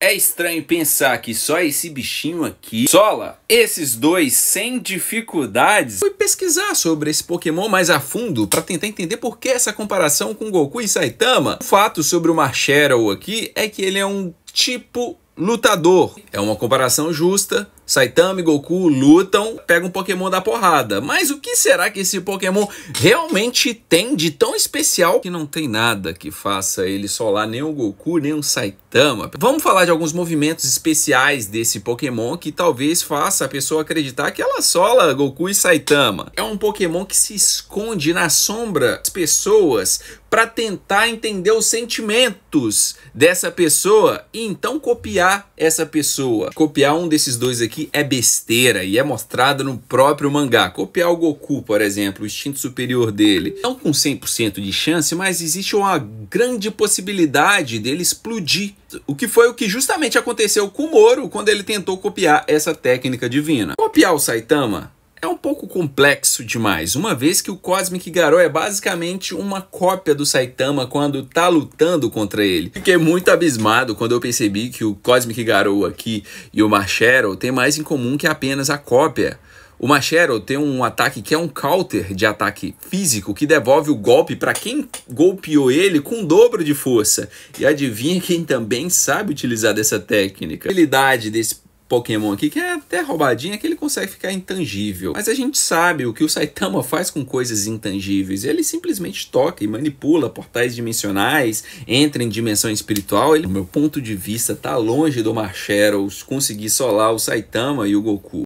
É estranho pensar que só esse bichinho aqui, Sola, esses dois sem dificuldades. Fui pesquisar sobre esse Pokémon mais a fundo para tentar entender por que essa comparação com Goku e Saitama. O fato sobre o Marshadow aqui é que ele é um tipo lutador. É uma comparação justa. Saitama e Goku lutam, pegam um Pokémon da porrada. Mas o que será que esse Pokémon realmente tem de tão especial que não tem nada que faça ele solar nem o Goku, nem o Saitama? Vamos falar de alguns movimentos especiais desse Pokémon que talvez faça a pessoa acreditar que ela sola Goku e Saitama. É um Pokémon que se esconde na sombra das pessoas para tentar entender os sentimentos dessa pessoa e então copiar copiar essa pessoa, copiar um desses dois aqui é besteira e é mostrada no próprio mangá. Copiar o Goku, por exemplo, o instinto superior dele, não com 100% de chance, mas existe uma grande possibilidade dele explodir. O que foi o que justamente aconteceu com o Moro quando ele tentou copiar essa técnica divina. Copiar o Saitama é um pouco complexo demais, uma vez que o Cosmic Garou é basicamente uma cópia do Saitama quando tá lutando contra ele. Fiquei muito abismado quando eu percebi que o Cosmic Garou aqui e o Machero tem mais em comum que apenas a cópia. O Machero tem um ataque que é um counter de ataque físico que devolve o golpe para quem golpeou ele com o dobro de força. E adivinha quem também sabe utilizar dessa técnica. A habilidade desse Pokémon aqui, que é até roubadinha, é que ele consegue ficar intangível. Mas a gente sabe o que o Saitama faz com coisas intangíveis. Ele simplesmente toca e manipula portais dimensionais, entra em dimensão espiritual. Ele, do meu ponto de vista, tá longe do Marcheros conseguir solar o Saitama e o Goku.